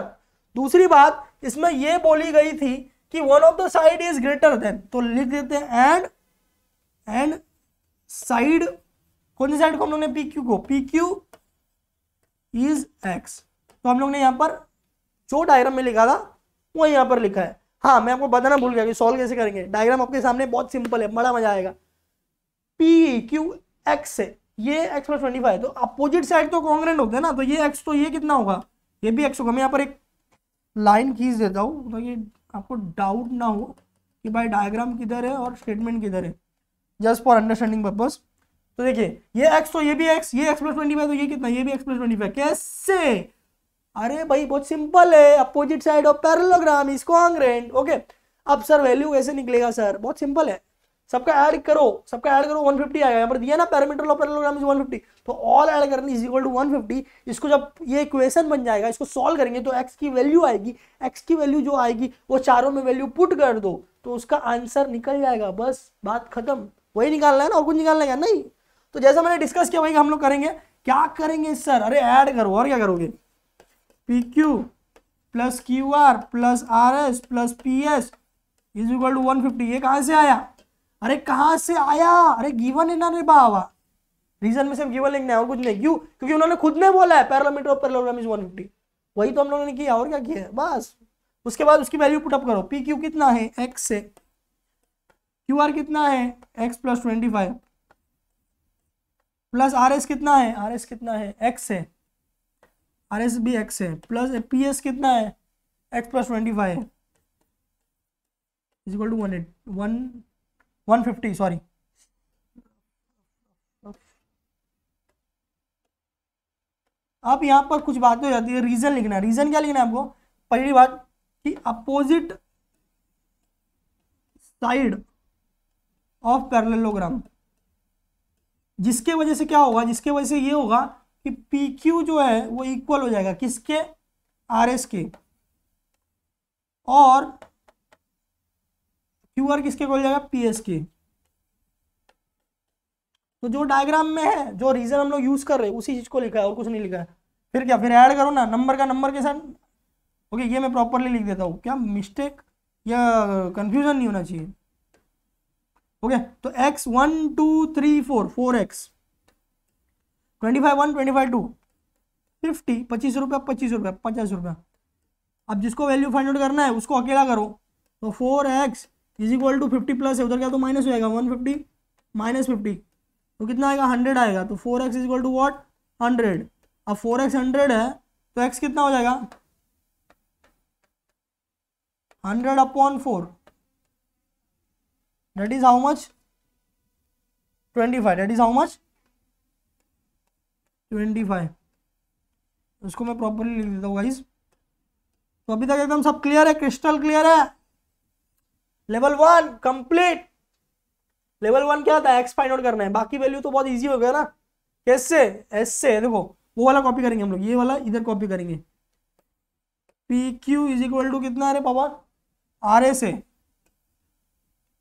दूसरी बात इसमें यह बोली गई थी कि one of the side is greater than तो लिख देते हैं एंड एंड साइड कौन सी साइड को हम लोग ने पी क्यू को पी क्यू इज एक्स तो हम लोग ने यहाँ पर जो डायग्राम में लिखा था वो यहां पर लिखा है हाँ मैं आपको बताना भूल गया कि सॉल्व कैसे करेंगे डायग्राम आपके सामने बहुत सिंपल है बड़ा मजा आएगा पी क्यू एक्स है ये एक्स प्लस ट्वेंटी फाइव तो अपोजिट साइड तो कॉन्ग्रेंट होते हैं ना तो ये एक्स तो ये कितना होगा ये भी एक्स होगा मैं यहाँ पर एक लाइन खींच देता हूँ तो ये आपको डाउट ना हो कि भाई डायग्राम किधर है और स्टेटमेंट किधर है जस्ट फॉर अंडरस्टैंडिंग पर्पज तो देखिए ये एक्स तो ये भी एक्स ये एक्स प्लस ट्वेंटी फाइव तो ये कितना ये भी एक्स प्लस ट्वेंटी फाइव कैसे अरे भाई बहुत सिंपल है opposite side of parallelogram is congruent okay अब सर वैल्यू कैसे निकलेगा सर बहुत सिंपल है सबका ऐड करो सबका ऐड करो 150 आएगा यहाँ पर दिया ना पैरामीटर लो पैरलोग्राम इज 150 तो ऑल ऐड करने इज इक्वल टू 150 इसको जब ये इक्वेशन बन जाएगा इसको सॉल्व करेंगे तो एक्स की वैल्यू आएगी एक्स की वैल्यू जो आएगी वो चारों में वैल्यू पुट कर दो तो उसका आंसर निकल जाएगा बस बात खत्म वही निकालना है ना और कुछ निकालना है नहीं तो जैसा मैंने डिस्कस किया वही हम लोग करेंगे क्या करेंगे सर अरे ऐड करो और क्या करोगे P Q plus Q R plus R S plus P S is equal to one fifty ये कहाँ से आया अरे कहाँ से आया अरे गिवन है ना रे बाबा रीजन में सिर्फ गिवन लिखना है और कुछ नहीं क्यों क्योंकि उन्होंने खुद ने बोला है parameter of parallelogram is fifty वही तो हम लोगों ने किया और क्या किया है बस उसके बाद उसकी वैल्यू पुटअप करो पी क्यू कितना है एक्स से क्यू आर कितना है x plus twenty five plus R S कितना है आर एस कितना है एक्स है आर एस भी एक्स है प्लस पी एस कितना है एक्स प्लस ट्वेंटी फाइव है is equal to one eight one one fifty sorry अब यहाँ पर कुछ बातें हो जाती है रीजन लिखना है रीजन क्या लिखना है आपको पहली बात कि अपोजिट साइड ऑफ पैरेललोग्राम जिसके वजह से क्या होगा जिसके वजह से ये होगा कि पी क्यू जो है वो इक्वल हो जाएगा किसके आर एस के और क्यू आर किसके हो जाएगा पी एस के तो जो डायग्राम में है जो रीजन हम लोग यूज कर रहे हैं उसी चीज को लिखा है और कुछ नहीं लिखा है फिर क्या फिर ऐड करो ना नंबर का नंबर के साथ ओके ये मैं प्रॉपरली लिख देता हूँ क्या मिस्टेक या कंफ्यूजन नहीं होना चाहिए ओके तो x one two three four four x twenty five one twenty five two fifty पच्चीस रुपया पच्चीस रुपया पचास रुपया अब जिसको वैल्यू फाइंड आउट करना है उसको अकेला करो तो four x is equal to fifty plus है उधर क्या तो माइनस हो जाएगा वन फिफ्टी माइनस फिफ्टी तो कितना आएगा हंड्रेड आएगा तो four x is equal to what hundred अब फोर एक्स हंड्रेड है तो एक्स कितना हो जाएगा hundred upon four that is how much twenty five that is how much twenty five उसको मैं प्रॉपरली लिख देता हूँ गाइस तो अभी तक एकदम सब क्लियर है क्रिस्टल क्लियर है level one complete level one क्या था एक्स फाइंड आउट करना है बाकी वैल्यू तो बहुत इजी हो गया ना कैसे एस से देखो वो वाला कॉपी करेंगे हम लोग ये वाला इधर कॉपी करेंगे P Q is equal to कितना है पापा आर ए से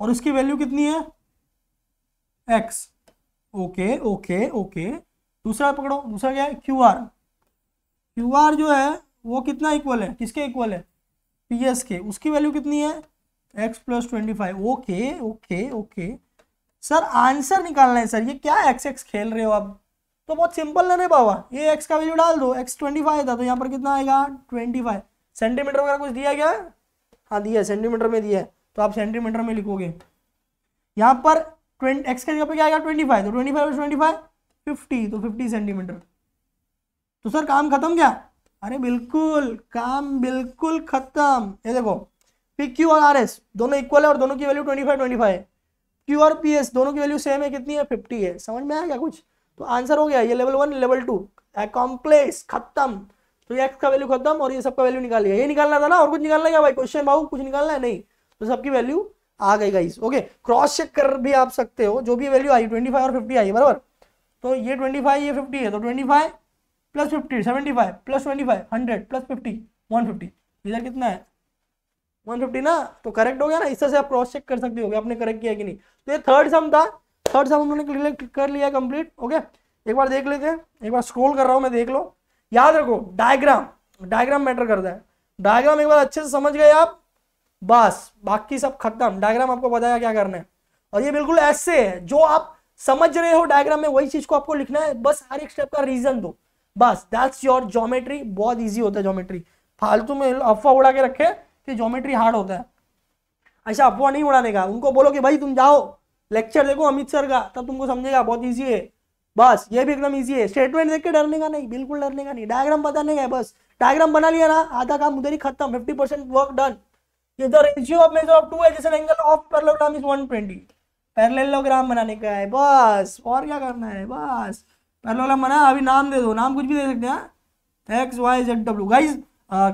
और उसकी वैल्यू कितनी है एक्स ओके ओके ओके दूसरा पकड़ो दूसरा क्या है क्यू आर क्यू आर जो है वो कितना इक्वल है किसके इक्वल है पी एस के उसकी वैल्यू कितनी है x plus twenty five okay okay okay sir answer निकालना है सर ये क्या एक्स एक्स खेल रहे हो आप तो बहुत सिंपल ना रे बाबा ये एक्स का वैल्यू डाल दो एक्स ट्वेंटी फाइव था तो यहाँ पर कितना आएगा ट्वेंटी फाइव सेंटीमीटर वगैरह कुछ दिया गया हाँ दिया है सेंटीमीटर में दिया है तो आप सेंटीमीटर में लिखोगे यहाँ पर ट्वेंटी एक्स की जगह पे क्या आएगा ट्वेंटी फाइव तो twenty five twenty five fifty तो फिफ्टी सेंटीमीटर तो सर काम खत्म क्या अरे बिल्कुल काम बिल्कुल खत्म ये देखो पी क्यू और आर एस दोनों इक्वल है और दोनों की value twenty five twenty five Q और पी एस दोनों की वैल्यू सेम है कितनी है फिफ्टी है समझ में आया क्या कुछ तो आंसर हो गया ये level one level two complex खत्म तो ये एक्स का वैल्यू खत्म और ये सबका वैल्यू निकाल लिया ये निकालना था ना और कुछ निकालना क्या भाई क्वेश्चन भाव कुछ निकालना है नहीं तो सबकी वैल्यू आ गई गाइस ओके क्रॉस चेक कर भी आप सकते हो जो भी वैल्यू आई ट्वेंटी फाइव और फिफ्टी आई बराबर तो ये ट्वेंटी फाइव ये फिफ्टी है तो twenty five plus fifty seventy five plus twenty five hundred plus fifty one fifty इधर कितना है वन फिफ्टी ना तो करेक्ट हो गया ना इससे से आप क्रॉस चेक कर सकते हो कि आपने करेक्ट किया कि नहीं तो ये थर्ड सम था थर्ड सम हम लोगों कर लिया कंप्लीट ओके एक बार देख लेते हैं एक बार स्क्रोल कर रहा हूँ मैं देख लो याद रखो डायग्राम डायग्राम मैटर करता है डायग्राम एक बार अच्छे से समझ गए आप बस बाकी सब खत्म डायग्राम आपको बताया क्या करना है और ये बिल्कुल ऐसे है जो आप समझ रहे हो डायग्राम में वही चीज को आपको लिखना है बस हर एक स्टेप का रीजन दो बस दैट्स योर ज्योमेट्री बहुत इजी होता है ज्योमेट्री फालतू में अफवाह उड़ा के रखे कि ज्योमेट्री हार्ड होता है ऐसा अच्छा, अफवाह नहीं उड़ाने का उनको बोलो कि भाई तुम जाओ लेक्चर देखो अमित सर का तब तुमको समझेगा बहुत ईजी है बस ये भी एकदम ईजी है स्टेटमेंट देख के डरने का नहीं बिल्कुल डरने का नहीं डायग्राम बताने का है बस डायग्राम बना लिया ना आधा काम उधर ही खत्म फिफ्टी परसेंट वर्क डन ये the ratio of measure of two adjacent angle of parallelogram is 120 parallelogram बनाने का है बस और क्या करना है बस पैरलोग्राम बना अभी नाम दे दो नाम कुछ भी दे सकते हैं X Y Z W guys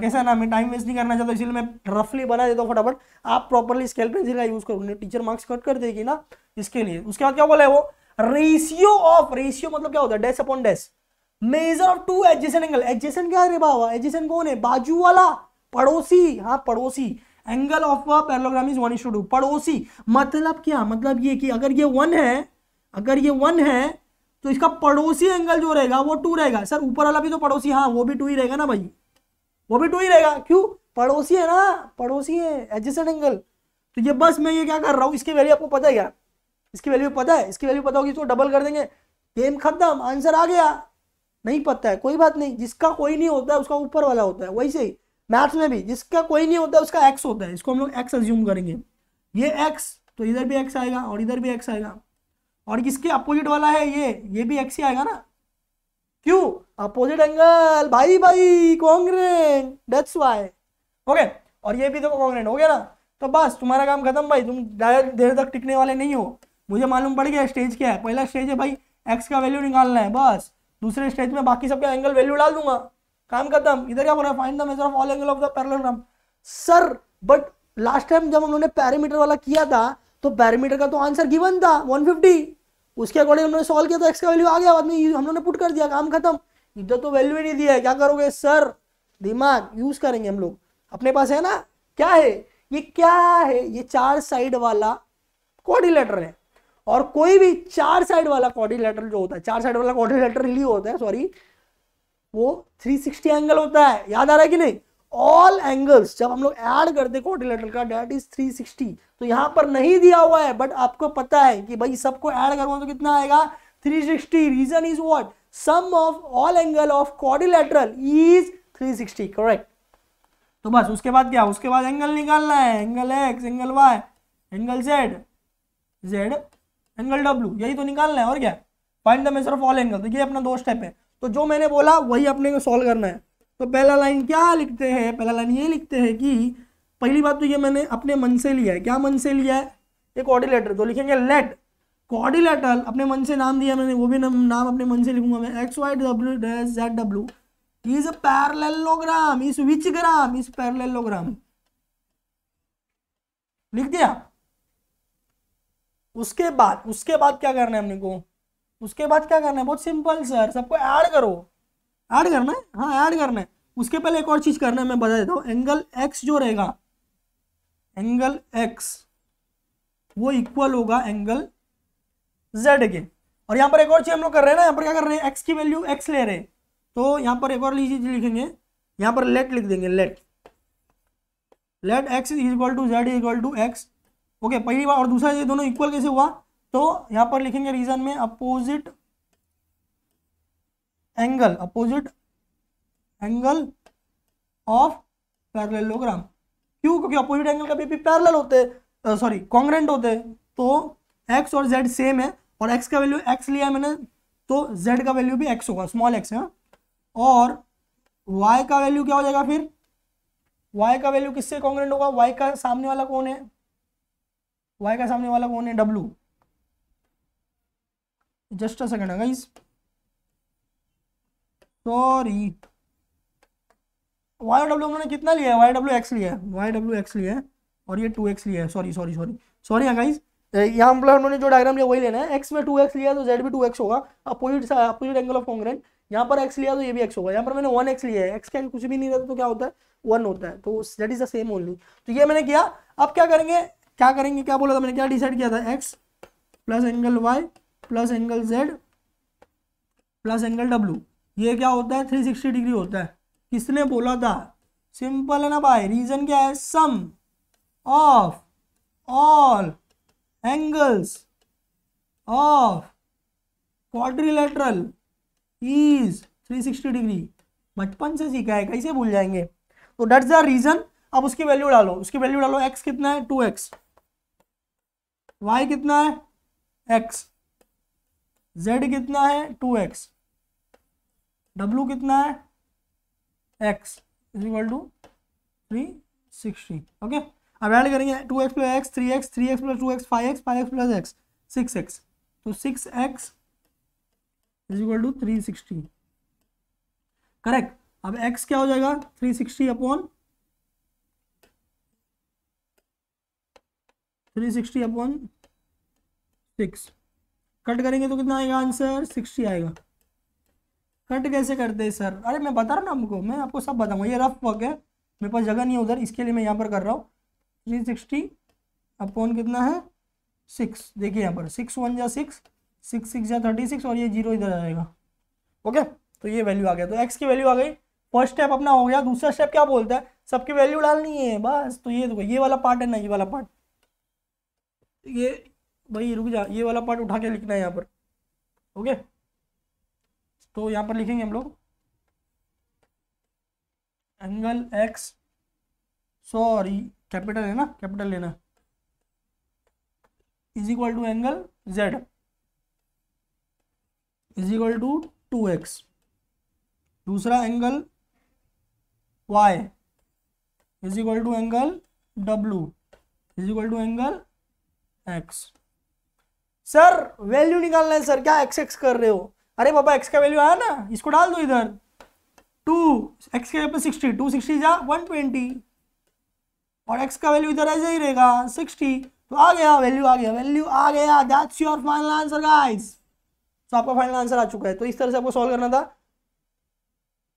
कैसा नाम है टाइम वेस्ट नहीं करना चाहता इसलिए मैं रफली बना देता हूँ फटाफट आप प्रॉपरली स्केल पेंसिल का यूज़ करोगे टीचर मार्क्स कट कर देगी ना इसके लिए उसके बाद क्या बोला है वो रेशियो ऑफ रेशियो मतलब क्या होता है this upon this measure of two adjacent angle adjacent क्या रे बाबा एडजेसन कौन है बाजू वाला पड़ोसी हाँ पड़ोसी angle of a parallelogram is one is to two पड़ोसी मतलब क्या मतलब ये कि अगर ये वन है अगर ये वन है तो इसका पड़ोसी एंगल जो रहेगा वो टू रहेगा सर ऊपर वाला भी तो पड़ोसी हाँ वो भी टू ही रहेगा ना भाई वो भी टू ही रहेगा क्यों पड़ोसी है ना पड़ोसी है एडजस्टेड एंगल तो ये बस मैं ये क्या कर रहा हूँ इसकी वैल्यू आपको पता है क्या इसकी वैल्यू पता है इसकी वैल्यू पता होगी इसको डबल कर देंगे गेम खत्म आंसर आ गया नहीं पता है कोई बात नहीं जिसका कोई नहीं होता है उसका ऊपर वाला होता है वैसे ही मैथ्स में भी जिसका कोई नहीं होता उसका एक्स होता है इसको हम लोग एक्स एज्यूम करेंगे ये एक्स तो इधर भी एक्स आएगा और इधर भी एक्स आएगा और किसके अपोजिट वाला है ये ये भी एक्स ही आएगा ना क्यों अपोजिट एंगल भाई भाई कॉन्ग्रेन डेट्स वाई ओके और ये भी देखो कॉन्ग्रेन हो गया ना तो बस तुम्हारा काम खत्म भाई तुम डायरेक्ट देर तक टिकने वाले नहीं हो मुझे मालूम पड़ गया स्टेज क्या है पहला स्टेज है भाई एक्स का वैल्यू निकालना है बस दूसरे स्टेज में बाकी सबका एंगल वैल्यू डाल दूंगा काम करता हम इधर क्या बोल रहा है find the measure of all angle of the parallelogram sir but last time जब हम लोगों ने पैरामीटर वाला किया था तो पैरामीटर का तो आंसर गिवन था 150 उसके अकॉर्डिंग उन्होंने सॉल्व किया तो एक्स का वैल्यू आ गया बाद में हम लोगों ने पुट कर दिया काम खत्म इधर तो वैल्यू ही नहीं दिया है क्या करोगे सर दिमाग यूज करेंगे हम लोग अपने पास है ना क्या है ये क्या है ये चार साइड वाला कॉर्डिलेटर है और कोई भी चार साइड वाला कॉर्डिलेटर जो होता है चार साइड वाला कॉर्डिलेटर ही होता है सॉरी वो 360 एंगल होता है याद आ रहा है कि नहीं ऑल एंगल्स जब हम लोग एड करते हैं का डेट इज 360 तो यहाँ पर नहीं दिया हुआ है बट आपको पता है कि भाई सबको एड करवा तो कितना आएगा 360 reason is what sum of all angle of quadrilateral is 360 correct तो बस उसके बाद क्या उसके बाद एंगल निकालना है angle x angle y angle z z angle डब्ल्यू यही तो निकालना है और क्या find the measure of all angle तो ये अपना दो स्टेप है तो जो मैंने बोला वही अपने को सॉल्व करना है तो पहला लाइन क्या लिखते हैं पहला लाइन ये लिखते हैं कि पहली बात तो ये मैंने अपने मन से लिया है क्या मन से लिया है एक कॉर्डिलेटर तो लिखेंगे लेट कॉर्डिलेटर अपने मन से नाम दिया मैंने वो भी नाम, नाम अपने मन से लिखूंगा मैं X Y W dash Z W is a parallelogram is which gram is parallelogram लिख दिया उसके बाद उसके बाद क्या करना है हमने को उसके बाद क्या करना है बहुत सिंपल सर सबको ऐड करो ऐड करना है हाँ ऐड करना है उसके पहले एक और चीज़ करना है मैं बता देता हूँ एंगल एक्स जो रहेगा एंगल एक्स वो इक्वल होगा एंगल जेड के और यहाँ पर एक और चीज़ हम लोग कर रहे हैं ना यहाँ पर क्या कर रहे हैं एक्स की वैल्यू एक्स ले रहे हैं तो यहाँ पर एक और चीज लिखेंगे यहाँ पर लेट लिख देंगे let let x is equal to z is equal to x okay पहली बार और दूसरा ये दोनों इक्वल कैसे हुआ तो यहां पर लिखेंगे रीजन में opposite angle opposite angle of parallelogram क्यों क्योंकि अपोजिट एंगल कभी भी पैरल होते सॉरी कॉन्ग्रेंट होते तो एक्स और जेड सेम है और एक्स का वैल्यू एक्स लिया मैंने तो जेड का वैल्यू भी एक्स होगा स्मॉल एक्स है हाँ। और वाई का वैल्यू क्या हो जाएगा फिर वाई का वैल्यू किससे कॉन्ग्रेंट होगा वाई का सामने वाला कौन है वाई का सामने वाला कौन है w जस्ट अ सेकेंड है गाइस सॉरी वाई डब्ल्यू हमने कितना लिया है वाई डब्ल्यू एक्स लिया है वाई डब्ल्यू एक्स लिया है और ये टू एक्स लिया है सॉरी सॉरी सॉरी सॉरी हाँ गाइज यहाँ पर उन्होंने जो डायग्राम लिया वही लेना है एक्स में टू एक्स लिया तो जेड भी टू एक्स होगा opposite opposite angle of congruent यहाँ पर एक्स लिया तो ये भी एक्स होगा यहाँ पर मैंने वन एक्स लिया है एक्स के कुछ भी नहीं रहता तो क्या होता है वन होता है तो that is the same only तो ये मैंने किया अब क्या करेंगे क्या करेंगे क्या बोला था मैंने क्या डिसाइड किया था x plus angle y plus angle z plus angle डब्ल्यू ये क्या होता है 360 डिग्री होता है किसने बोला था सिंपल है ना भाई रीजन क्या है sum of all angles of quadrilateral is 360 degree बचपन से सीखा है कैसे भूल जाएंगे तो डेट द रीजन अब उसकी वैल्यू डालो उसकी वैल्यू डालो एक्स कितना है टू एक्स वाई कितना है एक्स z कितना है टू एक्स डब्लू कितना है x is equal to three sixty okay अब ऐड करेंगे two x plus x three x three x plus two x five x five x plus x six x तो six x is equal to three sixty correct अब x क्या हो जाएगा three sixty upon three sixty upon six cut करेंगे तो कितना आएगा answer sixty आएगा कट कैसे करते हैं सर अरे मैं बता रहा ना आपको मैं आपको सब बताऊंगा ये रफ वर्क है मेरे पास जगह नहीं है उधर इसके लिए मैं यहाँ पर कर रहा हूँ थ्री सिक्सटी अपॉन कितना है सिक्स देखिए यहाँ पर सिक्स वन या सिक्स सिक्स सिक्स या थर्टी सिक्स और ये जीरो इधर आएगा ओके तो ये वैल्यू आ गया तो एक्स की वैल्यू आ गई फर्स्ट स्टेप अपना हो गया दूसरा स्टेप क्या बोलता है सबकी वैल्यू डालनी है बस तो ये देखो ये वाला पार्ट है ना ये वाला पार्ट ये भाई रुक जा ये वाला पार्ट उठा के लिखना है यहाँ पर ओके तो यहाँ पर लिखेंगे हम लोग एंगल एक्स सॉरी कैपिटल है ना कैपिटल लेना is equal to angle z is equal to two x दूसरा angle y is equal to angle डब्लू is equal to angle x sir value निकालना है सर क्या एक्स एक्स कर रहे हो अरे पापा एक्स का वैल्यू आया ना इसको डाल दो इधर टू एक्स के सिक्सटी टू सिक्सटी जा वन ट्वेंटी और एक्स का वैल्यू इधर ऐसे ही रहेगा सिक्सटी तो आ गया वैल्यू आ गया वैल्यू आ गया that's your final answer guys तो आपका फाइनल आंसर आ चुका है तो इस तरह से आपको सॉल्व करना था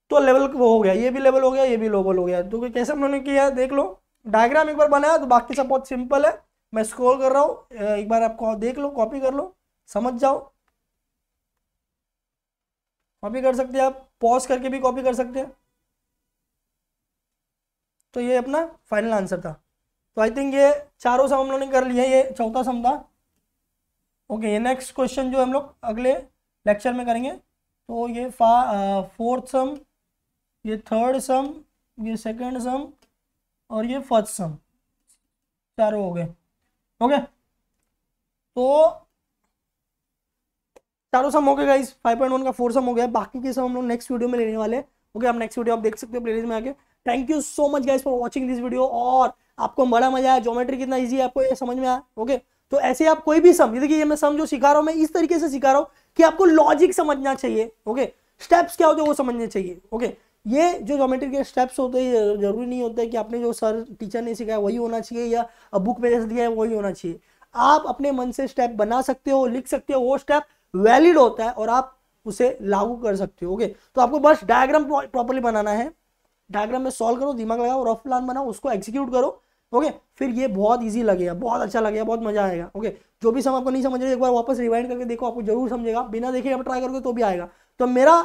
तो लेवल वो हो गया ये भी लेवल हो गया ये भी लोबल हो गया तो कैसे उन्होंने किया देख लो डायग्राम एक बार बनाया तो बाकी सब बहुत सिंपल है मैं स्क्रॉल कर रहा हूँ एक बार आप देख लो कॉपी कर लो समझ जाओ कॉपी कर सकते हैं आप पॉज करके भी कॉपी कर सकते हैं तो ये अपना फाइनल आंसर था तो आई थिंक ये चारों सम हम लोग ने कर लिया ये चौथा सम था ओके ये नेक्स्ट क्वेश्चन जो हम लोग अगले लेक्चर में करेंगे तो ये फोर्थ सम ये थर्ड सम ये सेकंड सम और ये फर्स्ट सम चारों हो गए ओके तो चारों सम हो गए गाइस 5.1 का फोर सम हो गया बाकी के सब हम लोग नेक्स्ट वीडियो में लेने वाले ओके आप नेक्स्ट वीडियो आप देख सकते हो प्लेलिस्ट में आके thank you so much guys for watching this video और आपको बड़ा मजा आया ज्योमेट्री कितना ईजी है आपको ये समझ में आया ओके तो ऐसे आप कोई भी सम देखिए मैं सम जो सिखा रहा हूँ मैं इस तरीके से सिखा रहा हूँ कि आपको लॉजिक समझना चाहिए ओके स्टेप्स क्या होते हैं वो समझने चाहिए ओके ये जो जोमेट्री के स्टेप्स होते हैं जरूरी नहीं होता है कि आपने जो सर टीचर ने सिखाया वही होना चाहिए या बुक में जैसे दिया है वही होना चाहिए आप अपने मन से स्टेप बना सकते हो लिख सकते हो वो स्टेप वैलिड होता है और आप उसे लागू कर सकते हो ओके तो आपको बस डायग्राम प्रॉपरली बनाना है डायग्राम में सॉल्व करो दिमाग लगाओ रफ प्लान बनाओ उसको एग्जीक्यूट करो ओके फिर ये बहुत ईजी लगेगा बहुत अच्छा लगेगा बहुत मजा आएगा ओके जो भी सब आपको नहीं समझ रहे एक बार वापस रिवाइंड करके देखो आपको जरूर समझेगा बिना देखे आप ट्राई करोगे तो भी आएगा तो मेरा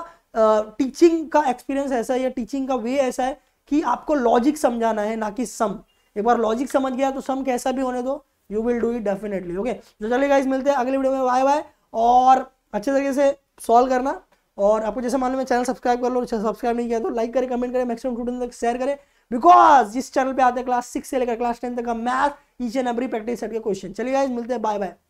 टीचिंग का एक्सपीरियंस ऐसा है या टीचिंग का वे ऐसा है कि आपको लॉजिक समझाना है ना कि सम एक बार लॉजिक समझ गया तो सम कैसा भी होने दो you will do it definitely okay तो चलेगा इस मिलते हैं अगले वीडियो में बाय बाय और अच्छे तरीके से सॉल्व करना और आपको जैसे मालूम है चैनल सब्सक्राइब कर लो सब्सक्राइब नहीं किया तो लाइक करें कमेंट करें मैक्सिमम स्टूडेंट तक शेयर करें बिकॉज जिस चैनल पे आते हैं क्लास सिक्स से लेकर क्लास टेन तक का math each and every practice set के क्वेश्चन चलिए गाइज मिलते हैं बाय बाय